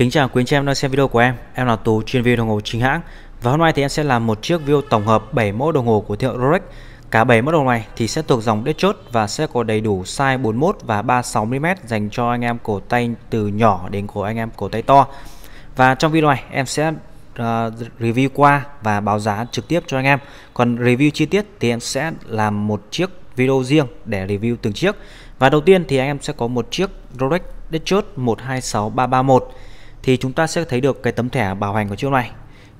Kính chào quý anh chị em đang xem video của em Em là Tú chuyên viên đồng hồ chính hãng Và hôm nay thì em sẽ làm một chiếc view tổng hợp 7 mẫu đồng hồ của thương hiệu Rolex Cả 7 mẫu đồng này thì sẽ thuộc dòng đế chốt và sẽ có đầy đủ size 41 và 36mm dành cho anh em cổ tay từ nhỏ đến cổ anh em cổ tay to Và trong video này em sẽ uh, review qua và báo giá trực tiếp cho anh em Còn review chi tiết thì em sẽ làm một chiếc video riêng để review từng chiếc Và đầu tiên thì anh em sẽ có một chiếc Rolex Dechot 126331 thì chúng ta sẽ thấy được cái tấm thẻ bảo hành của chiếc này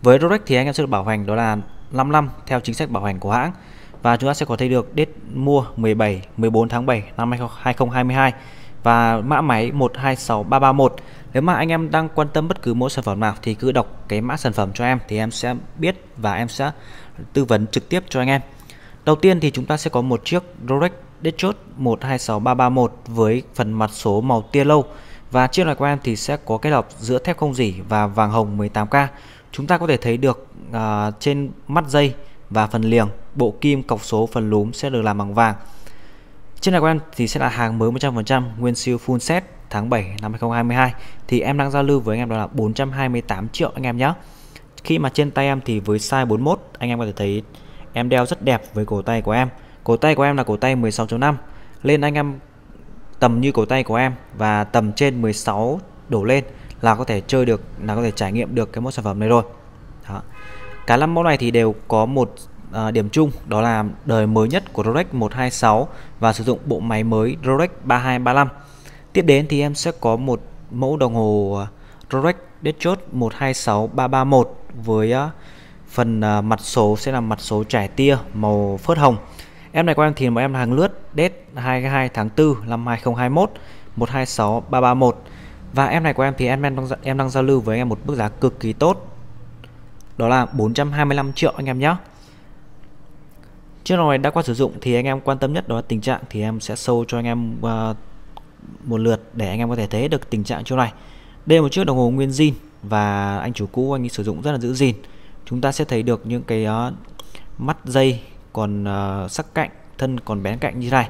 với Rolex thì anh em sẽ được bảo hành đó là 5 năm theo chính sách bảo hành của hãng và chúng ta sẽ có thấy được date mua 17 14 tháng 7 năm 2022 và mã máy 126331 nếu mà anh em đang quan tâm bất cứ mỗi sản phẩm nào thì cứ đọc cái mã sản phẩm cho em thì em sẽ biết và em sẽ tư vấn trực tiếp cho anh em đầu tiên thì chúng ta sẽ có một chiếc Rolex Datejust 126331 với phần mặt số màu tia lâu và chiếc này của em thì sẽ có kết hợp giữa thép không dỉ và vàng hồng 18K. Chúng ta có thể thấy được à, trên mắt dây và phần liềng, bộ kim cọc số phần lúm sẽ được làm bằng vàng. Chiếc này của em thì sẽ là hàng mới 100% nguyên siêu full set tháng 7 năm 2022 thì em đang giao lưu với anh em đó là 428 triệu anh em nhé. Khi mà trên tay em thì với size 41 anh em có thể thấy em đeo rất đẹp với cổ tay của em. Cổ tay của em là cổ tay 16.5 nên anh em tầm như cổ tay của em và tầm trên 16 đổ lên là có thể chơi được là có thể trải nghiệm được cái mẫu sản phẩm này rồi đó. cả năm mẫu này thì đều có một à, điểm chung đó là đời mới nhất của Rolex 126 và sử dụng bộ máy mới Rolex 3235 tiếp đến thì em sẽ có một mẫu đồng hồ à, Rolex Datejot 126331 với à, phần à, mặt số sẽ là mặt số trải tia màu phớt hồng Em này của em thì một em hàng lướt date 22 tháng 4 năm 2021 126331 và em này của em thì em đang em đang giao lưu với anh em một mức giá cực kỳ tốt. Đó là 425 triệu anh em nhé. Chiếc này đã qua sử dụng thì anh em quan tâm nhất đó là tình trạng thì em sẽ sâu cho anh em ờ, một lượt để anh em có thể thấy được tình trạng chỗ này. Đây là một chiếc đồng hồ nguyên zin và anh chủ cũ anh ấy sử dụng rất là giữ gìn. Chúng ta sẽ thấy được những cái uh, mắt dây còn uh, sắc cạnh thân còn bén cạnh như này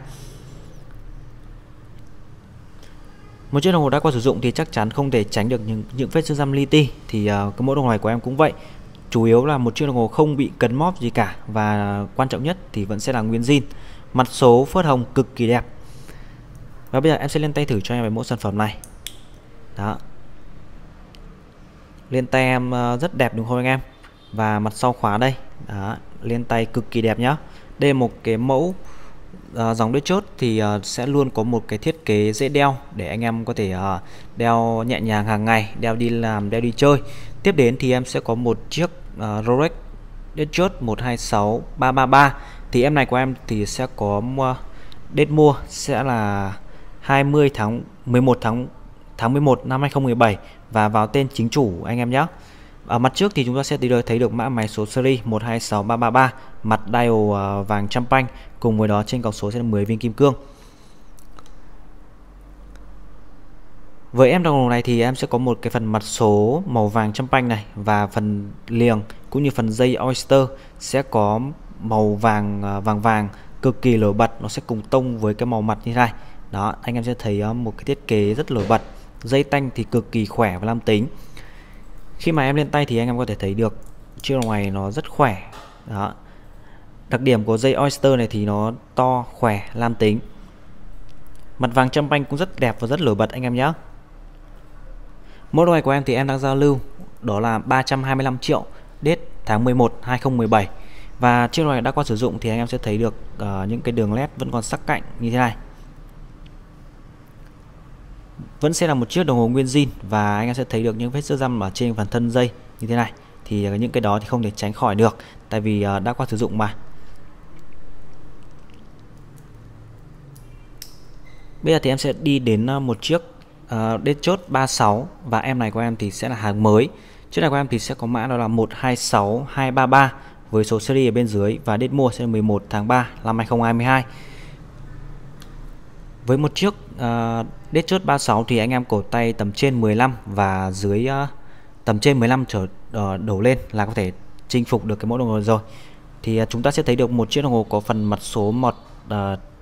một chiếc đồng hồ đã qua sử dụng thì chắc chắn không thể tránh được những những vết xương răm li ti thì uh, cái mẫu đồng hồ này của em cũng vậy chủ yếu là một chiếc đồng hồ không bị cấn móp gì cả và quan trọng nhất thì vẫn sẽ là nguyên zin mặt số phớt hồng cực kỳ đẹp và bây giờ em sẽ lên tay thử cho em về mẫu sản phẩm này đó lên tay em à, rất đẹp đúng không anh em và mặt sau khóa đây đó lên tay cực kỳ đẹp nhá đây một cái mẫu uh, dòng đuôi chốt thì uh, sẽ luôn có một cái thiết kế dễ đeo để anh em có thể uh, đeo nhẹ nhàng hàng ngày đeo đi làm đeo đi chơi tiếp đến thì em sẽ có một chiếc uh, Rolex đuôi chốt 126333 thì em này của em thì sẽ có uh, date mua sẽ là 20 tháng 11 tháng tháng 11 năm 2017 và vào tên chính chủ anh em nhé ở mặt trước thì chúng ta sẽ thấy được mã máy số seri 126333 mặt dial à, vàng champagne cùng với đó trên cọc số sẽ là 10 viên kim cương Với em đồng hồ này thì em sẽ có một cái phần mặt số màu vàng champagne này và phần liềng cũng như phần dây oyster sẽ có màu vàng à, vàng vàng cực kỳ nổi bật nó sẽ cùng tông với cái màu mặt như thế này đó anh em sẽ thấy à, một cái thiết kế rất nổi bật dây tanh thì cực kỳ khỏe và lam tính khi mà em lên tay thì anh em có thể thấy được chiếc đồng này nó rất khỏe đó đặc điểm của dây oyster này thì nó to khỏe lam tính mặt vàng châm banh cũng rất đẹp và rất nổi bật anh em nhé mẫu đồng này của em thì em đang giao lưu đó là 325 triệu date tháng 11 2017 và chiếc đồng này đã qua sử dụng thì anh em sẽ thấy được uh, những cái đường led vẫn còn sắc cạnh như thế này vẫn sẽ là một chiếc đồng hồ nguyên zin và anh em sẽ thấy được những vết xước răm ở trên phần thân dây như thế này thì à, những cái đó thì không thể tránh khỏi được tại vì à, đã qua sử dụng mà bây giờ thì em sẽ đi đến à, một chiếc uh, đế chốt 36 và em này của em thì sẽ là hàng mới chiếc này của em thì sẽ có mã đó là 126233 với số series ở bên dưới và date mua sẽ 11 tháng 3 năm 2022 với một chiếc uh, đế chốt 36 thì anh em cổ tay tầm trên 15 và dưới uh, tầm trên 15 trở uh, đổ lên là có thể chinh phục được cái mẫu đồng hồ rồi. Thì uh, chúng ta sẽ thấy được một chiếc đồng hồ có phần mặt số mọt uh,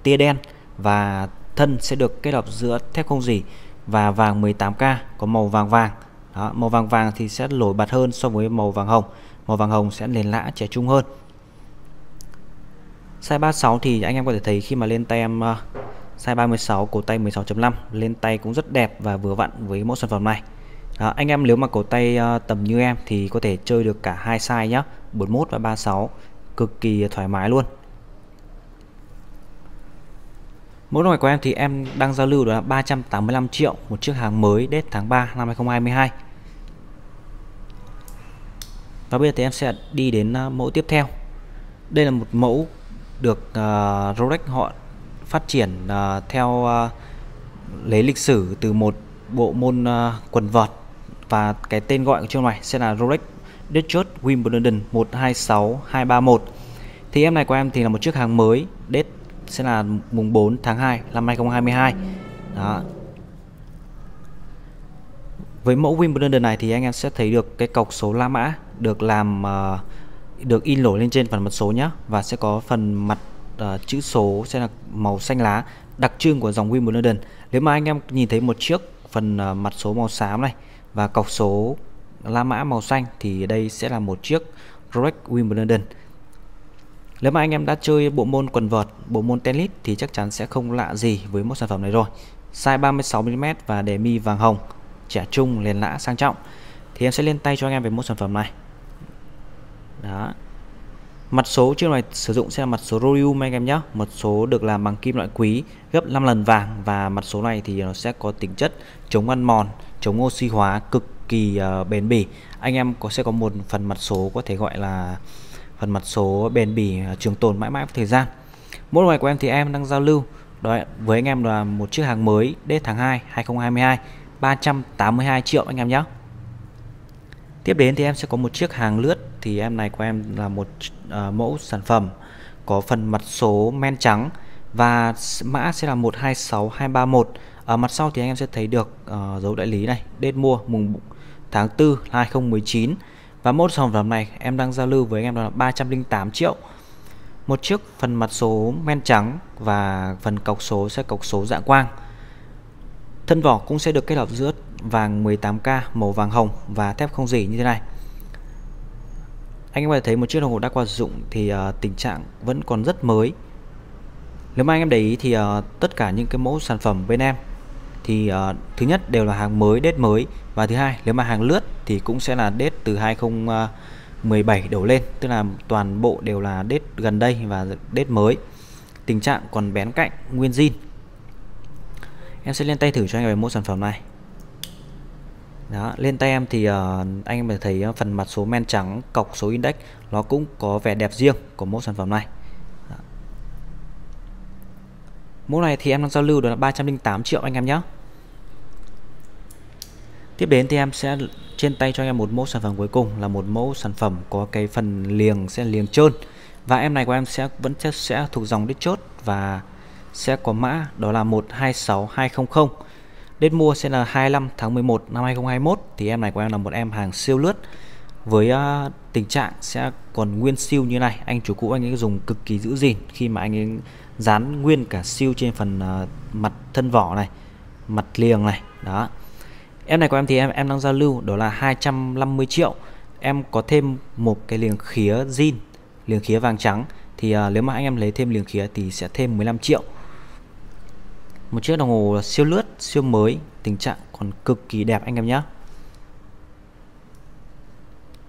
tia đen và thân sẽ được kết hợp giữa thép không gì và vàng 18K có màu vàng vàng. Đó, màu vàng vàng thì sẽ nổi bật hơn so với màu vàng hồng. Màu vàng hồng sẽ nền lã trẻ trung hơn. Size 36 thì anh em có thể thấy khi mà lên tem uh, size 36 cổ tay 16.5 lên tay cũng rất đẹp và vừa vặn với mẫu sản phẩm này à, anh em nếu mà cổ tay uh, tầm như em thì có thể chơi được cả hai size nhá 41 và 36 cực kỳ thoải mái luôn Mẫu này của em thì em đang giao lưu đó là 385 triệu một chiếc hàng mới đến tháng 3 năm 2022 và bây giờ thì em sẽ đi đến ờ, mẫu tiếp theo đây là một mẫu được uh, Rolex họ phát triển à, theo à, lấy lịch sử từ một bộ môn à, quần vợt và cái tên gọi của chương này sẽ là Rolex Datcherd Wimbledon 126231. Thì em này của em thì là một chiếc hàng mới, date sẽ là mùng 4 tháng 2 năm 2022. Đó. Với mẫu Wimbledon này thì anh em sẽ thấy được cái cọc số La Mã được làm uh, được in nổi lên trên phần mặt số nhé và sẽ có phần mặt uh, chữ số sẽ là màu xanh lá đặc trưng của dòng Wimbledon nếu mà anh em nhìn thấy một chiếc phần uh, mặt số màu xám này và cọc số la mã màu xanh thì đây sẽ là một chiếc Rolex Wimbledon nếu mà anh em đã chơi bộ môn quần vợt, bộ môn tennis thì chắc chắn sẽ không lạ gì với một sản phẩm này rồi. Size 36mm và đề mi vàng hồng, trẻ trung, liền lã, sang trọng. Thì em sẽ lên tay cho anh em về một sản phẩm này. Đó. Mặt số chiếc này sử dụng sẽ là mặt số rhodium anh em nhé Mặt số được làm bằng kim loại quý gấp 5 lần vàng Và mặt số này thì nó sẽ có tính chất chống ăn mòn, chống oxy hóa cực kỳ ờ, bền bỉ Anh em có sẽ có một phần mặt số có thể gọi là phần mặt số bền bỉ ờ, trường tồn mãi mãi thời gian Mỗi ngày của em thì em đang giao lưu đó với anh em là một chiếc hàng mới đến tháng 2 2022 382 triệu anh em nhé Tiếp đến thì em sẽ có một chiếc hàng lướt thì em này của em là một uh, mẫu sản phẩm có phần mặt số men trắng và mã sẽ là 126231 ở mặt sau thì anh em sẽ thấy được uh, dấu đại lý này đết mua mùng tháng 4 2019 và mẫu sản phẩm này em đang giao lưu với anh em đó là 308 triệu một chiếc phần mặt số men trắng và phần cọc số sẽ cọc số dạng quang thân vỏ cũng sẽ được kết hợp giữa vàng 18K màu vàng hồng và thép không dỉ như thế này anh em có thể thấy một chiếc đồng hồ đã qua sử dụng thì uh, tình trạng vẫn còn rất mới nếu mà anh em để ý thì uh, tất cả những cái mẫu sản phẩm bên em thì uh, thứ nhất đều là hàng mới đết mới và thứ hai nếu mà hàng lướt thì cũng sẽ là đết từ 2017 đổ lên tức là toàn bộ đều là đết gần đây và đết mới tình trạng còn bén cạnh nguyên zin em sẽ lên tay thử cho anh em về mẫu sản phẩm này đó lên tay em thì uh, anh em thấy ờ, phần mặt số men trắng cọc số index nó cũng có vẻ đẹp riêng của mẫu sản phẩm này đó. mẫu này thì em đang giao lưu được là 308 triệu anh em nhé tiếp đến thì em sẽ trên tay cho anh em một mẫu sản phẩm cuối cùng là một mẫu sản phẩm có cái phần liềng sẽ liềng trơn và em này của em sẽ vẫn sẽ, sẽ thuộc dòng đít chốt và sẽ có mã đó là 126200 đến mua sẽ là 25 tháng 11 năm 2021 thì em này của em là một em hàng siêu lướt với uh, tình trạng sẽ còn nguyên siêu như này anh chủ cũ anh ấy dùng cực kỳ giữ gìn khi mà anh ấy dán nguyên cả siêu trên phần uh, mặt thân vỏ này mặt liềng này đó em này của em thì em em đang giao lưu đó là 250 triệu em có thêm một cái liềng khía zin liềng khía vàng trắng thì uh, nếu mà anh em lấy thêm liềng khía thì sẽ thêm 15 triệu một chiếc đồng hồ siêu lướt siêu mới tình trạng còn cực kỳ đẹp anh em nhé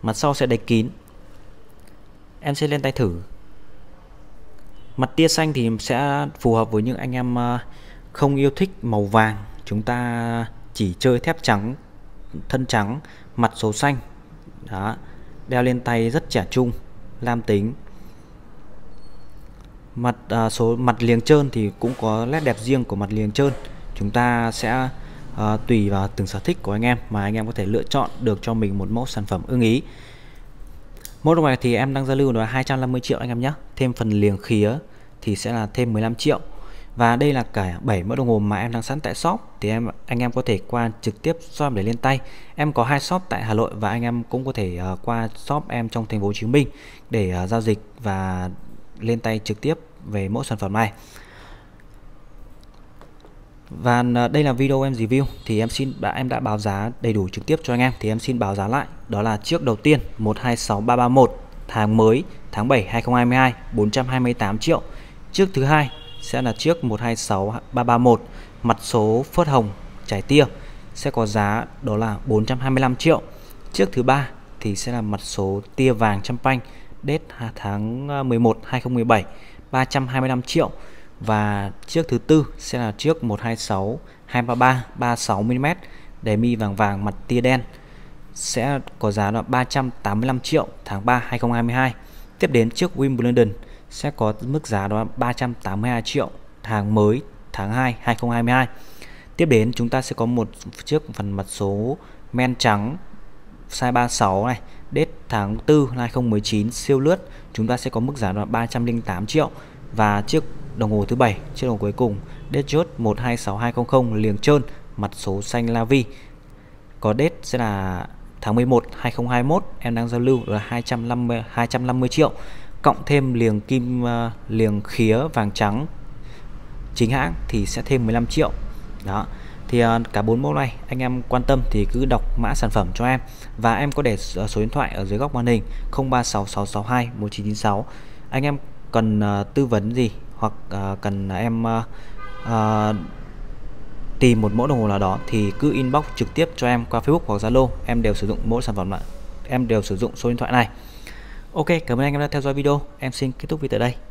mặt sau sẽ đáy kín em sẽ lên tay thử mặt tia xanh thì sẽ phù hợp với những anh em à, không yêu thích màu vàng chúng ta chỉ chơi thép trắng thân trắng mặt số xanh đó đeo lên tay rất trẻ trung lam tính mặt à, số mặt liềng trơn thì cũng có nét đẹp riêng của mặt liềng trơn chúng ta sẽ à, tùy vào từng sở thích của anh em mà anh em có thể lựa chọn được cho mình một mẫu sản phẩm ưng ý mẫu này thì em đang giao lưu là 250 triệu anh em nhé thêm phần liềng khía thì sẽ là thêm 15 triệu và đây là cả 7 mẫu đồng hồ mà em đang sẵn tại shop thì em anh em có thể qua trực tiếp shop để lên tay. Em có hai shop tại Hà Nội và anh em cũng có thể uh, qua shop em trong thành phố Hồ Chí Minh để uh, giao dịch và lên tay trực tiếp về mỗi sản phẩm này và à, đây là video em review thì em xin đã em đã báo giá đầy đủ trực tiếp cho anh em thì em xin báo giá lại đó là chiếc đầu tiên 126331 tháng mới tháng 7 2022 428 triệu chiếc thứ hai sẽ là chiếc 126331 mặt số phớt hồng trải tia sẽ có giá đó là 425 triệu chiếc thứ ba thì sẽ là mặt số tia vàng champagne date tháng 11 2017 325 triệu và chiếc thứ tư sẽ là chiếc 126 233 36 mm đề mi vàng vàng mặt tia đen sẽ có giá là 385 triệu tháng 3 2022. Tiếp đến chiếc Wimbledon sẽ có mức giá đó 382 triệu hàng mới tháng 2 2022. Tiếp đến chúng ta sẽ có một chiếc phần mặt số men trắng size 36 này Date tháng 4 năm 2019 siêu lướt chúng ta sẽ có mức giá là 308 triệu và chiếc đồng hồ thứ bảy chiếc đồng hồ cuối cùng Date chốt 126200 liềng trơn mặt số xanh la vi có date sẽ là tháng 11 2021 em đang giao lưu là 250 250 triệu cộng thêm liềng kim ờ, liềng khía vàng trắng chính hãng thì sẽ thêm 15 triệu đó thì à, cả bốn mẫu này anh em quan tâm thì cứ đọc mã sản phẩm cho em và em có để à, số điện thoại ở dưới góc màn hình 036662 1996 anh em cần à, tư vấn gì hoặc cần em tìm một mẫu đồng hồ nào đó thì cứ inbox trực tiếp cho em qua Facebook hoặc Zalo em đều sử dụng mẫu sản phẩm này em đều sử dụng số điện thoại này Ok cảm ơn anh em đã theo dõi video em xin kết thúc video tại đây